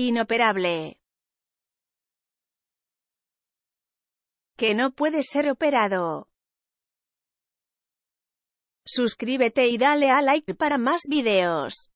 Inoperable. Que no puede ser operado. Suscríbete y dale a like para más videos.